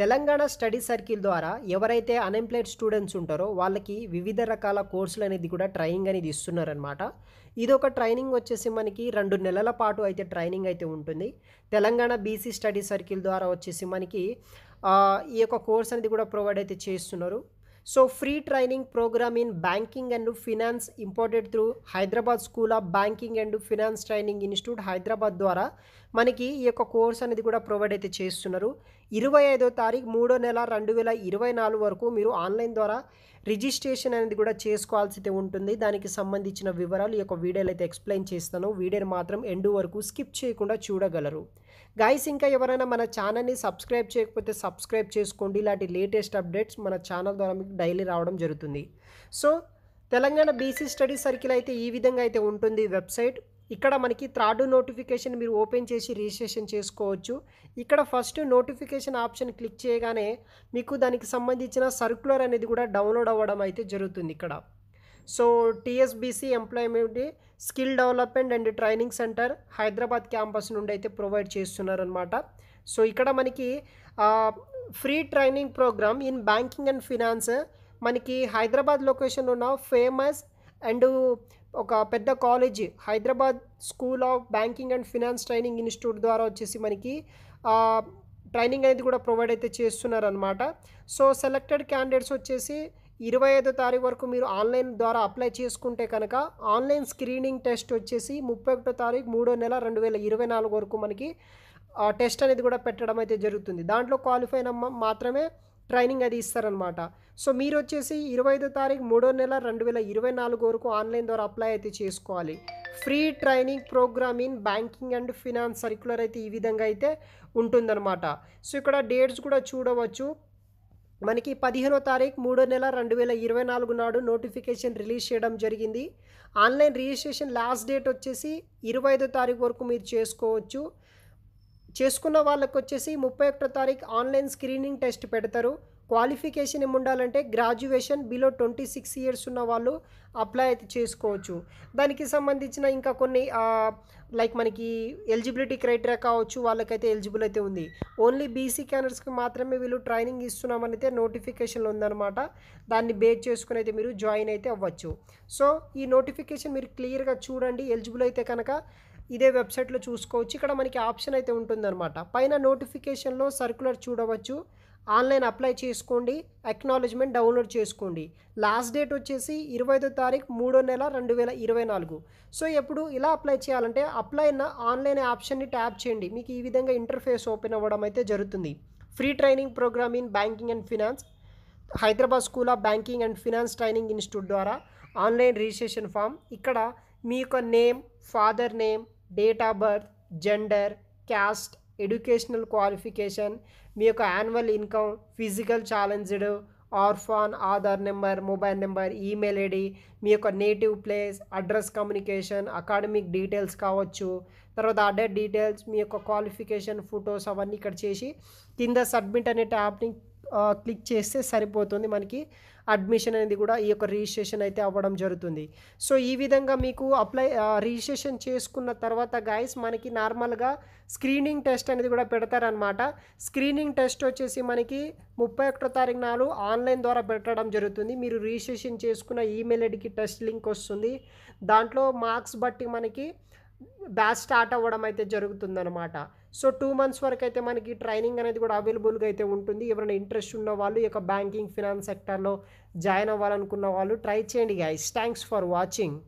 Telangana study circle ద్వారా ఎవరైతే unemployed students ఉంటారో వాళ్ళకి వివిధ రకాల కోర్సులు అనేది కూడా ట్రైనింగ్ అనేది ఇస్తున్నారనమాట ఇది ఒక ట్రైనింగ్ వచ్చేసి మనకి రెండు నెలల పాటు అయితే ట్రైనింగ్ అయితే ఉంటుంది తెలంగాణ బీసీ స్టడీ సర్కిల్ ద్వారా వచ్చేసి మనకి ఈ యొక్క కోర్స్ అనేది కూడా ప్రొవైడ్ అయితే చేస్తున్నారు so free training program in banking and finance imported through Hyderabad school of banking and finance training institute Hyderabad ద్వారా మనకి ఈ యొక్క కోర్స్ అనేది కూడా ప్రొవైడ్ అయితే చేస్తున్నారు ఇరవై ఐదో తారీఖు మూడో నెల రెండు వేల ఇరవై నాలుగు వరకు మీరు ఆన్లైన్ ద్వారా రిజిస్ట్రేషన్ అనేది కూడా చేసుకోవాల్సి ఉంటుంది దానికి సంబంధించిన వివరాలు ఈ యొక్క వీడియోలో అయితే ఎక్స్ప్లెయిన్ చేస్తాను వీడియోని మాత్రం ఎండ్ వరకు స్కిప్ చేయకుండా చూడగలరు గాయస్ ఇంకా ఎవరైనా మన ఛానల్ని సబ్స్క్రైబ్ చేయకపోతే సబ్స్క్రైబ్ చేసుకోండి ఇలాంటి లేటెస్ట్ అప్డేట్స్ మన ఛానల్ ద్వారా మీకు డైలీ రావడం జరుగుతుంది so Telangana BC study circle అయితే ఈ విధంగా అయితే ఉంటుంది వెబ్సైట్ ఇక్కడ మనకి థర్డ్ నోటిఫికేషన్ మీరు ఓపెన్ చేసి రిజిస్ట్రేషన్ చేసుకోవచ్చు ఇక్కడ ఫస్ట్ నోటిఫికేషన్ ఆప్షన్ క్లిక్ చేయగానే మీకు దానికి సంబంధించిన సర్క్యులర్ అనేది కూడా డౌన్లోడ్ అవ్వడం అయితే జరుగుతుంది ఇక్కడ so TSBC employment skill development and training center Hyderabad campus నుండి అయితే ప్రొవైడ్ చేస్తున్నారనమాట సో ఇక్కడ మనకి free training program in banking and finance మనకి హైదరాబాద్ లొకేషన్ ఉన్న ఫేమస్ అండ్ ఒక పెద్ద college Hyderabad school of banking and finance training institute ద్వారా వచ్చేసి మనకి ట్రైనింగ్ అనేది కూడా ప్రొవైడ్ అయితే చేస్తున్నారనమాట సో సెలెక్టెడ్ క్యాండిడేట్స్ వచ్చేసి ఇరవై ఐదో తారీఖు వరకు మీరు ఆన్లైన్ ద్వారా అప్లై చేసుకుంటే కనుక ఆన్లైన్ స్క్రీనింగ్ టెస్ట్ వచ్చేసి ముప్పై ఒకటో తారీఖు మూడో నెల రెండు వేల ఇరవై నాలుగు వరకు మనకి టెస్ట్ అనేది కూడా పెట్టడం అయితే జరుగుతుంది దాంట్లో క్వాలిఫై మాత్రమే ట్రైనింగ్ అది ఇస్తారనమాట సో మీరు వచ్చేసి ఇరవై ఐదో తారీఖు మూడో నెల రెండు వేల ఇరవై నాలుగు వరకు ఆన్లైన్ ద్వారా అప్లై అయితే చేసుకోవాలి free training program in banking and finance circular అయితే ఈ విధంగా అయితే ఉంటుందన్నమాట సో ఇక్కడ డేట్స్ కూడా చూడవచ్చు మనకి పదిహేనో తారీఖు మూడో నెల రెండు వేల ఇరవై నాలుగు నాడు నోటిఫికేషన్ రిలీజ్ చేయడం జరిగింది ఆన్లైన్ రిజిస్ట్రేషన్ లాస్ట్ డేట్ వచ్చేసి ఇరవై ఐదో తారీఖు వరకు మీరు చేసుకోవచ్చు చేసుకున్న వాళ్ళకు వచ్చేసి ముప్పై ఒకటో తారీఖు ఆన్లైన్ స్క్రీనింగ్ టెస్ట్ పెడతారు క్వాలిఫికేషన్ ఏమి ఉండాలంటే graduation below twenty six years ఉన్న వాళ్ళు అప్లై అయితే చేసుకోవచ్చు దానికి సంబంధించిన ఇంకా కొన్ని లైక్ మనకి ఎలిజిబిలిటీ క్రైటీరియా కావచ్చు వాళ్ళకైతే ఎలిజిబుల్ అయితే ఉంది ఓన్లీ బీసీ క్యానర్స్కి మాత్రమే వీళ్ళు ట్రైనింగ్ ఇస్తున్నామని అయితే నోటిఫికేషన్ ఉందన్నమాట దాన్ని బేస్ చేసుకుని అయితే మీరు జాయిన్ అయితే అవ్వచ్చు సో ఈ నోటిఫికేషన్ మీరు క్లియర్గా చూడండి ఎలిజిబుల్ అయితే కనుక ఇదే వెబ్సైట్లో చూసుకోవచ్చు ఇక్కడ మనకి ఆప్షన్ అయితే ఉంటుందన్నమాట పైన నోటిఫికేషన్లో సర్కులర్ చూడవచ్చు ఆన్లైన్ అప్లై చేసుకోండి అక్నాలజ్మెంట్ డౌన్లోడ్ చేసుకోండి లాస్ట్ డేట్ వచ్చేసి ఇరవై ఐదో తారీఖు మూడో నెల రెండు వేల ఇరవై నాలుగు సో ఎప్పుడు ఇలా అప్లై చేయాలంటే అప్లై అయిన ఆన్లైన్ ఆప్షన్ని ట్యాప్ చేయండి మీకు ఈ విధంగా ఇంటర్ఫేస్ ఓపెన్ అవ్వడం అయితే జరుగుతుంది free training program in banking and finance Hyderabad school of banking and finance training institute ద్వారా ఆన్లైన్ రిజిస్ట్రేషన్ ఫామ్ ఇక్కడ మీ యొక్క name father name data birth gender caste educational qualification మీయొక్క annual income physical challenged orphan Aadhaar number mobile number email ID మీయొక్క native place address communication academic details కావచ్చు తర్వాత ఆ data details మీయొక్క క్వాలిఫికేషన్ ఫోటోస్ అవన్నీ ఇక్కడ చేసి కింద సబ్మిట్ అనేట ఆప్టింగ్ క్లిక్ చేస్తే సరిపోతుంది మనకి అడ్మిషన్ అనేది కూడా ఈ యొక్క రిజిస్ట్రేషన్ అయితే అవ్వడం జరుగుతుంది సో ఈ విధంగా మీకు అప్లై రిజిస్ట్రేషన్ చేసుకున్న తర్వాత గాయస్ మనకి నార్మల్గా స్క్రీనింగ్ టెస్ట్ అనేది కూడా పెడతారనమాట స్క్రీనింగ్ టెస్ట్ వచ్చేసి మనకి ముప్పై ఒకటో తారీఖు నాడు ఆన్లైన్ ద్వారా పెట్టడం జరుగుతుంది మీరు రిజిస్ట్రేషన్ చేసుకున్న ఈమెయిల్ ఐడికి టెస్ట్ లింక్ వస్తుంది దాంట్లో మార్క్స్ బట్టి మనకి బ్యాచ్ స్టార్ట్ అవ్వడం అయితే జరుగుతుందనమాట సో టూ మంత్స్ వరకు అయితే మనకి ట్రైనింగ్ అనేది కూడా అవైలబుల్గా అయితే ఉంటుంది ఎవరైనా ఇంట్రెస్ట్ ఉన్న వాళ్ళు ఈ యొక్క బ్యాంకింగ్ ఫినాన్స్ సెక్టర్లో జాయిన్ అవ్వాలనుకున్న వాళ్ళు ట్రై చేయండి గైస్ థ్యాంక్స్ ఫర్ వాచింగ్